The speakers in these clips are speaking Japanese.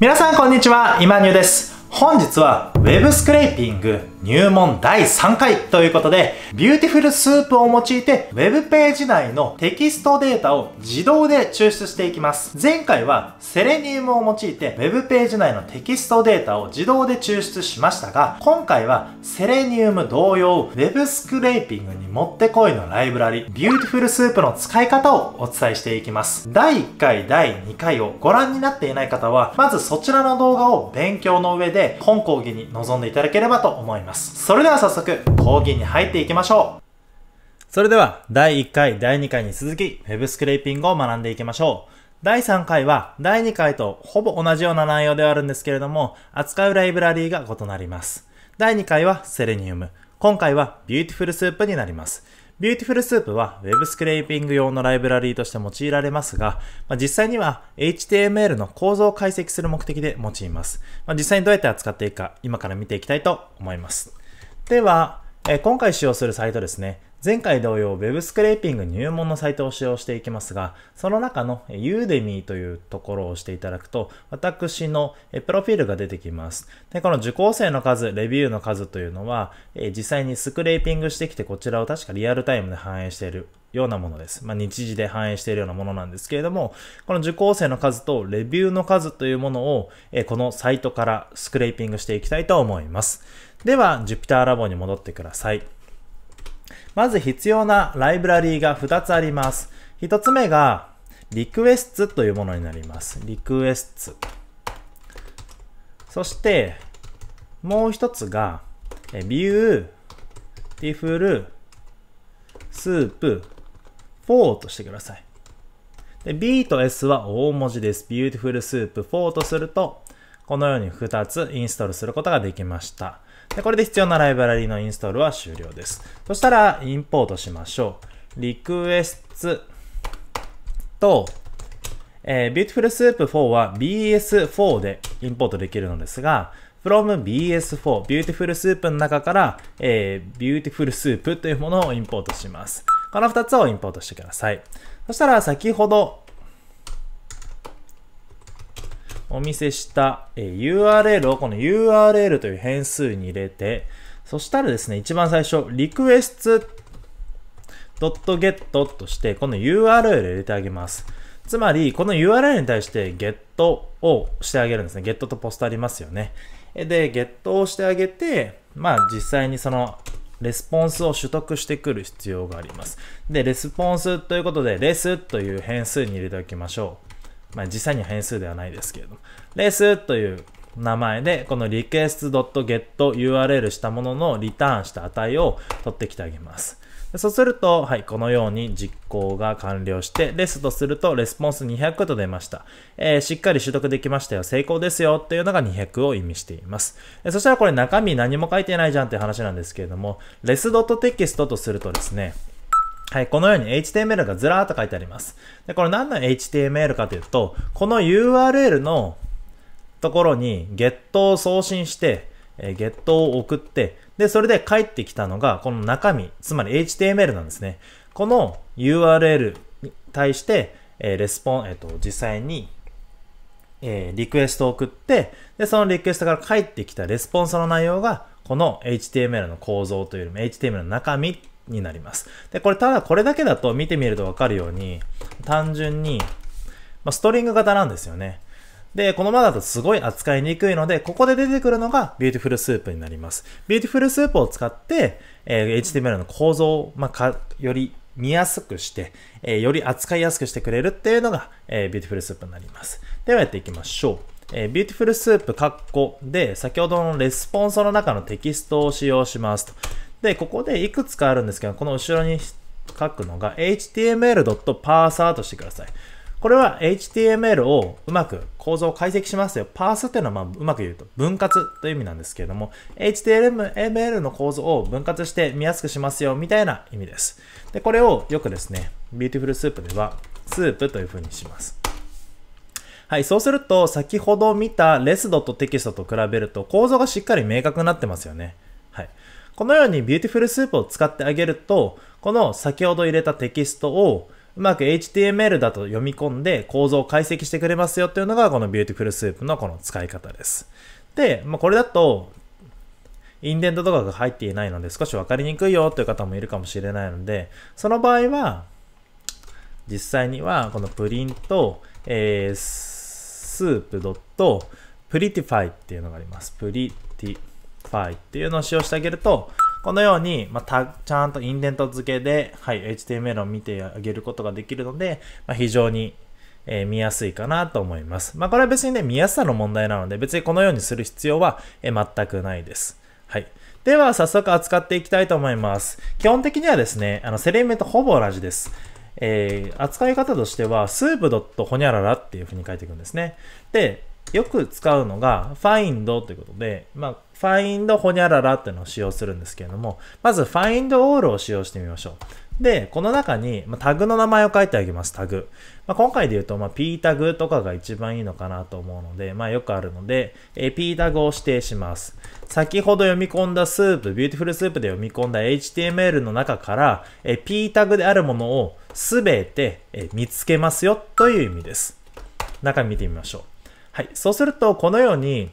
皆さんこんにちは、今ニュです。本日は Web スクレーピング入門第3回ということで、ビューティフルスープを用いて、web ページ内のテキストデータを自動で抽出していきます。前回はセレニウムを用いて、web ページ内のテキストデータを自動で抽出しましたが、今回はセレニウム同様、web スクレーピングにもってこいのライブラリ、ビューティフルスープの使い方をお伝えしていきます。第1回、第2回をご覧になっていない方は、まずそちらの動画を勉強の上で、本講義に臨んでいただければと思います。ますそれでは早速講義に入っていきましょうそれでは第1回第2回に続き Web スクレーピングを学んでいきましょう第3回は第2回とほぼ同じような内容ではあるんですけれども扱うライブラリーが異なります第2回はセレニウム今回はビューティフルスープになりますビューティフルスープは Web スクレーピング用のライブラリーとして用いられますが、まあ、実際には HTML の構造を解析する目的で用います。まあ、実際にどうやって扱っていくか、今から見ていきたいと思います。では、え今回使用するサイトですね。前回同様 Web スクレーピング入門のサイトを使用していきますが、その中の Udemy というところを押していただくと、私のプロフィールが出てきます。で、この受講生の数、レビューの数というのは、実際にスクレーピングしてきてこちらを確かリアルタイムで反映しているようなものです。まあ、日時で反映しているようなものなんですけれども、この受講生の数とレビューの数というものを、えこのサイトからスクレーピングしていきたいと思います。では、Jupyter ラボに戻ってください。まず必要なライブラリーが2つあります。1つ目が、リクエストというものになります。リクエスト。そして、もう1つが、view, tifl, soup, f としてください。で、B と S は大文字です。beautiful soup 4とすると、このように2つインストールすることができました。で、これで必要なライブラリのインストールは終了です。そしたら、インポートしましょう。リクエストと、えー、beautiful soup 4は bs4 でインポートできるのですが、from bs4、beautiful soup の中から、えー、beautiful soup というものをインポートします。この2つをインポートしてください。そしたら先ほどお見せした、え URL をこの URL という変数に入れて、そしたらですね、一番最初、request.get として、この URL 入れてあげます。つまり、この URL に対して get をしてあげるんですね。get とポストありますよね。で、get をしてあげて、まあ実際にそのレスポンスを取得してくる必要があります。で、レスポンスということで、レスという変数に入れておきましょう。まあ、実際に変数ではないですけれども、ースという名前で、この request.getURL したもののリターンした値を取ってきてあげます。そうすると、はい、このように実行が完了して、レスとすると、レスポンス200と出ました。えー、しっかり取得できましたよ。成功ですよ。というのが200を意味しています。えそしたらこれ中身何も書いてないじゃんって話なんですけれども、レス .text とするとですね、はい、このように HTML がずらーっと書いてあります。で、これ何の HTML かというと、この URL のところに get を送信して、え get を送って、で、それで返ってきたのが、この中身、つまり HTML なんですね。この URL に対して、えレスポン、えっ、と、実際に、えリクエストを送って、で、そのリクエストから返ってきたレスポンスの内容が、この HTML の構造というよりも HTML の中身になります。で、これ、ただこれだけだと見てみるとわかるように、単純に、まあ、ストリング型なんですよね。で、このままだとすごい扱いにくいので、ここで出てくるのがビューティフルスープになります。ビューティフルスープを使って、えー、HTML の構造を、まあ、か、より見やすくして、えー、より扱いやすくしてくれるっていうのが、えー、ビューティフルスープになります。ではやっていきましょう。えー、ビューティフルスープ括弧で、先ほどのレスポンスの中のテキストを使用しますと。で、ここでいくつかあるんですけど、この後ろに書くのが html.parser としてください。これは HTML をうまく構造を解析しますよ。パースっていうのはまうまく言うと分割という意味なんですけれども、HTML の構造を分割して見やすくしますよみたいな意味です。で、これをよくですね、Beautiful Soup ではスープという風にします。はい、そうすると先ほど見た l e s t x t と比べると構造がしっかり明確になってますよね。はい。このように Beautiful Soup を使ってあげると、この先ほど入れたテキストをうまく HTML だと読み込んで構造を解析してくれますよっていうのがこの Beautiful Soup のこの使い方です。で、まあ、これだとインデントとかが入っていないので少しわかりにくいよという方もいるかもしれないので、その場合は、実際にはこのプリント、えー、スープ .prettify っていうのがあります。プリ s p o i f y っていうのを使用してあげると、このように、また、ちゃんとインデント付けで、はい、HTML を見てあげることができるので、まあ、非常に、えー、見やすいかなと思います。まあ、これは別にね、見やすさの問題なので、別にこのようにする必要は、えー、全くないです。はい。では、早速扱っていきたいと思います。基本的にはですね、あの、セレメとほぼ同じです。えー、扱い方としては、スープドットホニャララっていう風に書いていくんですね。で、よく使うのが find ということで、まあ、find ほにゃららっていうのを使用するんですけれども、まず find all を使用してみましょう。で、この中に、まタグの名前を書いてあげます、タグ。まあ、今回で言うと、まあ、p タグとかが一番いいのかなと思うので、まあ、よくあるので、え p タグを指定します。先ほど読み込んだスープ、ビューティフルスープで読み込んだ HTML の中から、え p タグであるものをすべて、え見つけますよという意味です。中見てみましょう。はい。そうすると、このように、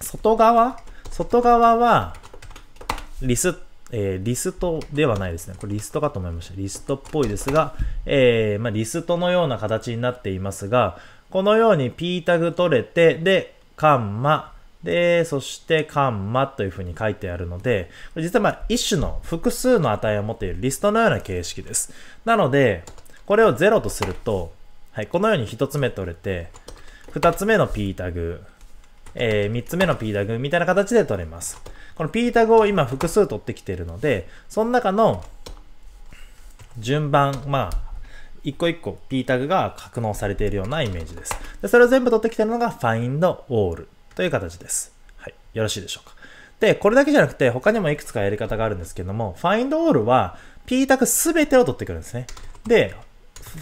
外側、外側は、リス、えー、リストではないですね。これリストかと思いました。リストっぽいですが、えー、まあ、リストのような形になっていますが、このように P タグ取れて、で、カンマ、で、そしてカンマというふうに書いてあるので、実はまあ一種の複数の値を持っているリストのような形式です。なので、これを0とすると、はい、このように1つ目取れて、2つ目の P タグ、えー、3つ目の P タグみたいな形で取れます。この P タグを今複数取ってきているので、その中の順番、まあ、一個一個 P タグが格納されているようなイメージです。でそれを全部取ってきているのが Find All という形です。はい。よろしいでしょうか。で、これだけじゃなくて他にもいくつかやり方があるんですけども、Find All は P タグすべてを取ってくるんですね。で、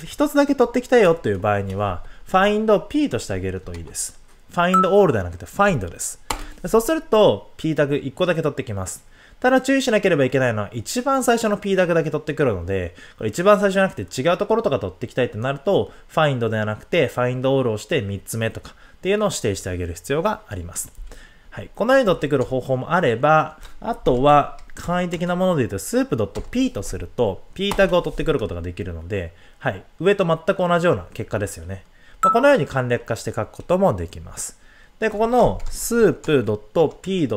一つだけ取ってきたよという場合には、find を p としてあげるといいです。find all ではなくて find です。そうすると p タグ1個だけ取ってきます。ただ注意しなければいけないのは一番最初の p タグだけ取ってくるので、これ一番最初じゃなくて違うところとか取ってきたいとなると、find ではなくて find all をして3つ目とかっていうのを指定してあげる必要があります。はい。このように取ってくる方法もあれば、あとは簡易的なもので言うと soup.p とすると p タグを取ってくることができるので、はい。上と全く同じような結果ですよね。まこのように簡略化して書くこともできます。で、ここの soup.p.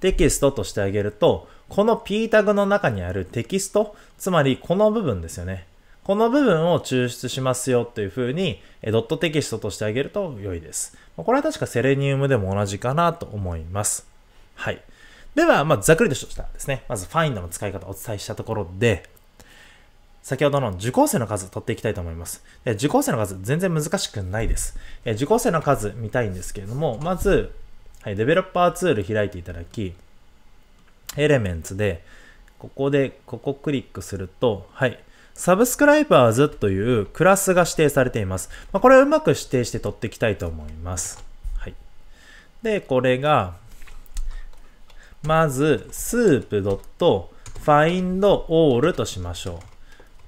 テキストとしてあげると、この p タグの中にあるテキスト、つまりこの部分ですよね。この部分を抽出しますよというふうに、ドットテキストとしてあげると良いです。これは確かセレニウムでも同じかなと思います。はい。では、まあ、ざっくりとしたですね。まず、ファインドの使い方をお伝えしたところで、先ほどの受講生の数取っていきたいと思います。受講生の数全然難しくないです。受講生の数見たいんですけれども、まず、はい、デベロッパーツール開いていただき、エレメンツで、ここで、ここクリックすると、はい、サブスクライバーズというクラスが指定されています。まあ、これをうまく指定して取っていきたいと思います。はい。で、これが、まず、スープ .findall としましょう。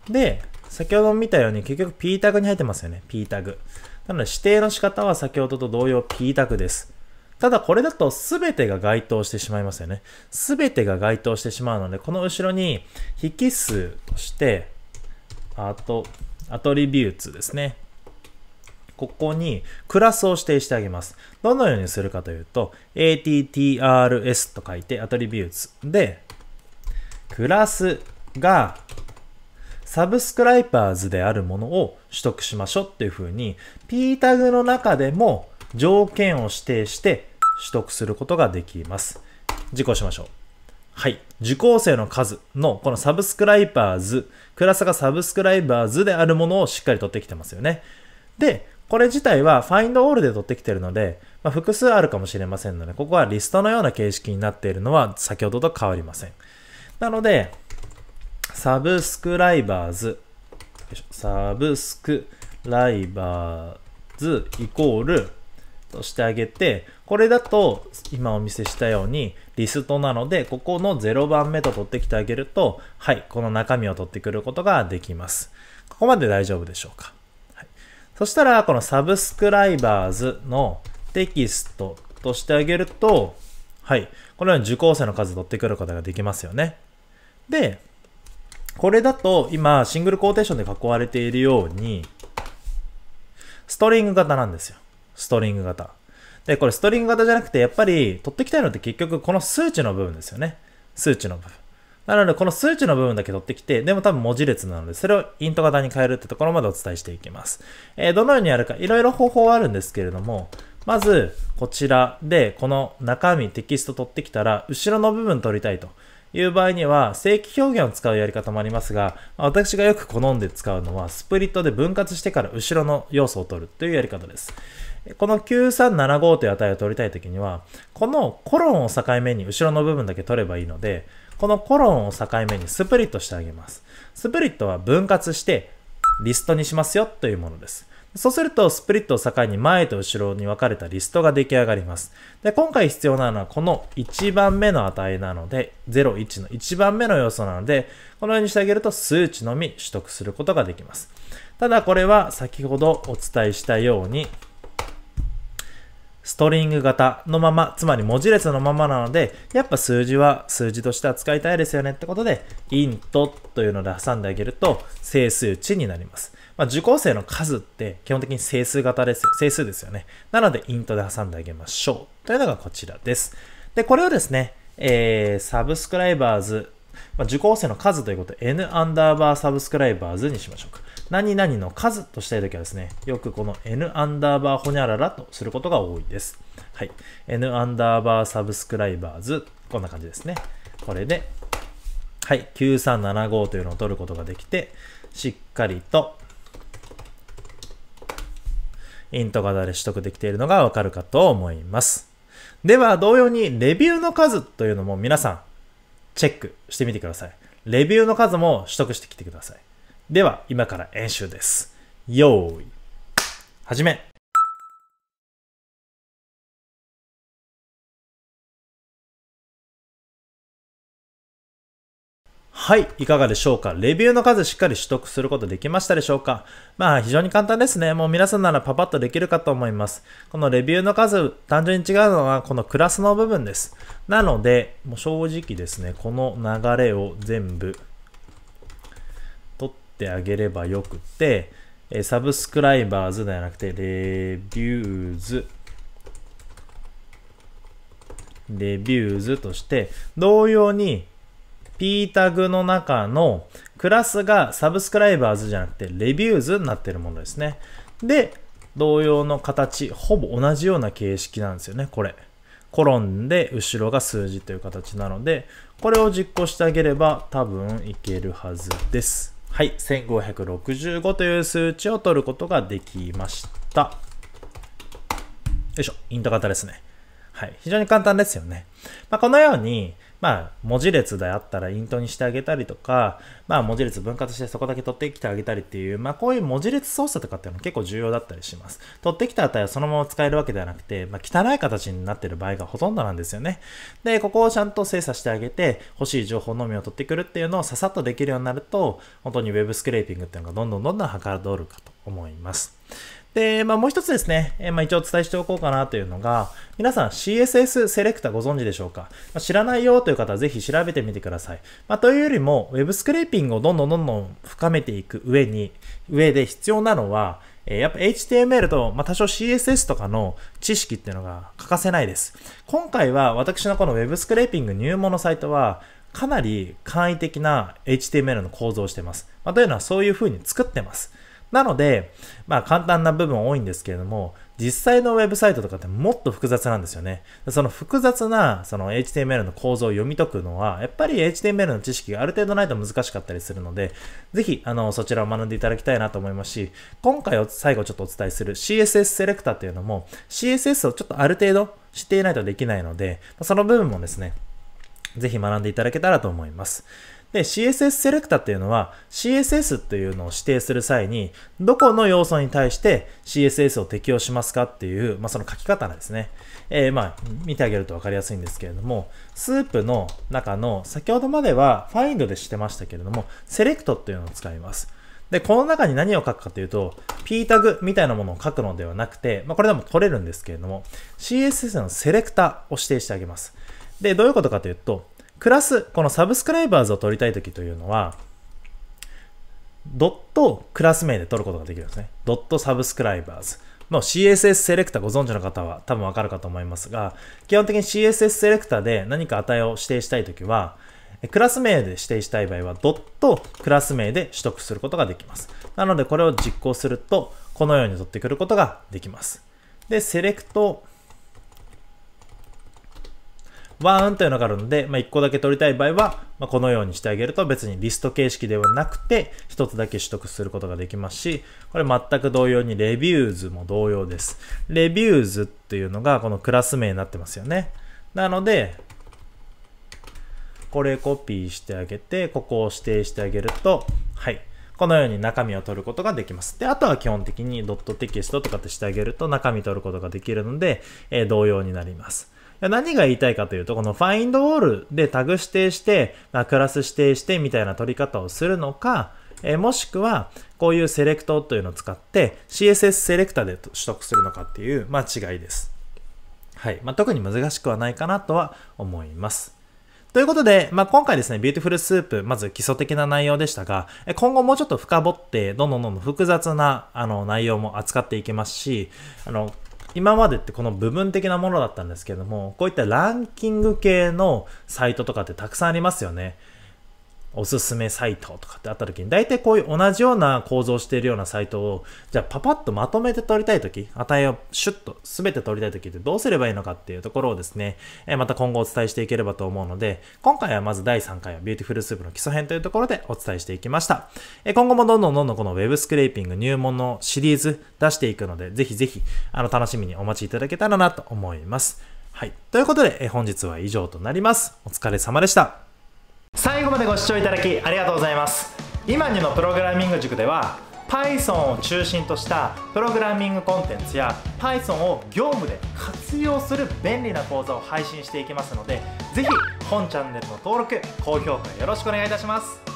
で、先ほど見たように結局 P タグに入ってますよね。P タグ。なので指定の仕方は先ほどと同様 P タグです。ただこれだと全てが該当してしまいますよね。全てが該当してしまうので、この後ろに引数として、あと、アトリビューツですね。ここにクラスを指定してあげます。どのようにするかというと、attrs と書いてアトリビューツで、クラスがサブスクライパーズであるものを取得しましょうっていうふうに、P タグの中でも条件を指定して取得することができます。受講しましょう。はい。受講生の数のこのサブスクライパーズ、クラスがサブスクライバーズであるものをしっかり取ってきてますよね。で、これ自体は Find All で取ってきてるので、まあ、複数あるかもしれませんので、ここはリストのような形式になっているのは先ほどと変わりません。なので、サブスクライバーズ。サブスクライバーズイコールとしてあげて、これだと今お見せしたようにリストなので、ここの0番目と取ってきてあげると、はい、この中身を取ってくることができます。ここまで大丈夫でしょうか。はい、そしたら、このサブスクライバーズのテキストとしてあげると、はい、このように受講生の数取ってくることができますよね。で、これだと今シングルコーテーションで囲われているように、ストリング型なんですよ。ストリング型。で、これストリング型じゃなくて、やっぱり取ってきたいのって結局この数値の部分ですよね。数値の部分。なので、この数値の部分だけ取ってきて、でも多分文字列なので、それをイント型に変えるってところまでお伝えしていきます。えー、どのようにやるか、いろいろ方法はあるんですけれども、まず、こちらで、この中身、テキスト取ってきたら、後ろの部分取りたいと。いう場合には、正規表現を使うやり方もありますが、私がよく好んで使うのは、スプリットで分割してから後ろの要素を取るというやり方です。この9375という値を取りたいときには、このコロンを境目に後ろの部分だけ取ればいいので、このコロンを境目にスプリットしてあげます。スプリットは分割してリストにしますよというものです。そうすると、スプリットを境に前と後ろに分かれたリストが出来上がります。で、今回必要なのはこの1番目の値なので、0、1の1番目の要素なので、このようにしてあげると数値のみ取得することができます。ただこれは先ほどお伝えしたように、ストリング型のまま、つまり文字列のままなので、やっぱ数字は数字としては使いたいですよねってことで、int というので挟んであげると整数値になります。まあ、受講生の数って基本的に整数型ですよ。整数ですよね。なので、イントで挟んであげましょう。というのがこちらです。で、これをですね、えー、サブスクライバーズ、まあ、受講生の数ということで、n アンダーバーサブスクライバーズにしましょうか。何々の数としたいときはですね、よくこの n アンダーバーほにゃららとすることが多いです。はい。n アンダーバーサブスクライバーズ、こんな感じですね。これで、はい、9375というのを取ることができて、しっかりと、イント型で取得できているのがわかるかと思います。では、同様にレビューの数というのも皆さん、チェックしてみてください。レビューの数も取得してきてください。では、今から演習です。用意。はじめ。はい、いかがでしょうかレビューの数しっかり取得することできましたでしょうかまあ非常に簡単ですね。もう皆さんならパパッとできるかと思います。このレビューの数、単純に違うのはこのクラスの部分です。なので、もう正直ですね、この流れを全部取ってあげればよくて、サブスクライバーズではなくて、レビューズレビューズとして、同様に P タグの中のクラスがサブスクライバーズじゃなくてレビューズになってるものですね。で、同様の形、ほぼ同じような形式なんですよね、これ。コロンで後ろが数字という形なので、これを実行してあげれば多分いけるはずです。はい、1565という数値を取ることができました。よいしょ、イント型ですね。はい、非常に簡単ですよね。まあ、このように、まあ、文字列であったらイントにしてあげたりとか、まあ、文字列分割してそこだけ取ってきてあげたりっていう、まあ、こういう文字列操作とかっていうのは結構重要だったりします。取ってきた値はそのまま使えるわけではなくて、まあ、汚い形になってる場合がほとんどなんですよね。で、ここをちゃんと精査してあげて、欲しい情報のみを取ってくるっていうのをささっとできるようになると、本当に Web スクレーピングっていうのがどんどんどんどんはかどるかと思います。で、まあ、もう一つですね、えまあ、一応お伝えしておこうかなというのが、皆さん CSS セレクタご存知でしょうか、まあ、知らないよという方はぜひ調べてみてください。まあ、というよりも、Web スクレーピングをどんどんどんどん深めていく上に、上で必要なのは、えやっぱ HTML と、まあ、多少 CSS とかの知識っていうのが欠かせないです。今回は私のこの Web スクレーピング入門のサイトは、かなり簡易的な HTML の構造をしてます。まあ、というのはそういう風に作ってます。なので、まあ簡単な部分多いんですけれども、実際のウェブサイトとかってもっと複雑なんですよね。その複雑なその HTML の構造を読み解くのは、やっぱり HTML の知識がある程度ないと難しかったりするので、ぜひ、あの、そちらを学んでいただきたいなと思いますし、今回を最後ちょっとお伝えする CSS セレクターっていうのも、CSS をちょっとある程度知っていないとできないので、その部分もですね、ぜひ学んでいただけたらと思います。で、CSS セレクタっていうのは CSS っていうのを指定する際に、どこの要素に対して CSS を適用しますかっていう、まあ、その書き方なんですね。えー、まあ、見てあげるとわかりやすいんですけれども、スープの中の、先ほどまでは find でしてましたけれども、セレクトっていうのを使います。で、この中に何を書くかというと、p タグみたいなものを書くのではなくて、まあ、これでも取れるんですけれども、CSS のセレクタを指定してあげます。で、どういうことかというと、プラス、このサブスクライバーズを取りたいときというのは、ドットクラス名で取ることができるんですね。ドットサブスクライバーズ。の CSS セレクターご存知の方は多分わかるかと思いますが、基本的に CSS セレクターで何か値を指定したいときは、クラス名で指定したい場合は、ドットクラス名で取得することができます。なので、これを実行すると、このように取ってくることができます。で、セレクト、ワーンというのがあるので、まあ、1個だけ取りたい場合は、まあ、このようにしてあげると別にリスト形式ではなくて、1つだけ取得することができますし、これ全く同様にレビューズも同様です。レビューズっていうのがこのクラス名になってますよね。なので、これコピーしてあげて、ここを指定してあげると、はい。このように中身を取ることができます。で、あとは基本的にドットテキストとかってしてあげると中身取ることができるので、えー、同様になります。何が言いたいかというと、このフインドウォールでタグ指定して、クラス指定してみたいな取り方をするのか、えもしくは、こういうセレクトというのを使って CSS セレクターで取得するのかっていう、まあ、違いです。はい。まあ、特に難しくはないかなとは思います。ということで、まあ、今回ですね、ビューティフルスープ、まず基礎的な内容でしたが、今後もうちょっと深掘って、どんどんどんどん複雑な、あの、内容も扱っていけますし、あの、今までってこの部分的なものだったんですけども、こういったランキング系のサイトとかってたくさんありますよね。おすすめサイトとかってあった時に、大体こういう同じような構造しているようなサイトを、じゃあパパッとまとめて取りたい時、値をシュッと全て取りたい時ってどうすればいいのかっていうところをですね、えまた今後お伝えしていければと思うので、今回はまず第3回はビューティフルスープの基礎編というところでお伝えしていきました。え今後もどんどんどんどんこの Web スクレーピング入門のシリーズ出していくので、ぜひぜひ、あの、楽しみにお待ちいただけたらなと思います。はい。ということで、え本日は以上となります。お疲れ様でした。最後までご視聴いただきありがとうございます今にのプログラミング塾では Python を中心としたプログラミングコンテンツや Python を業務で活用する便利な講座を配信していきますので是非本チャンネルの登録高評価よろしくお願いいたします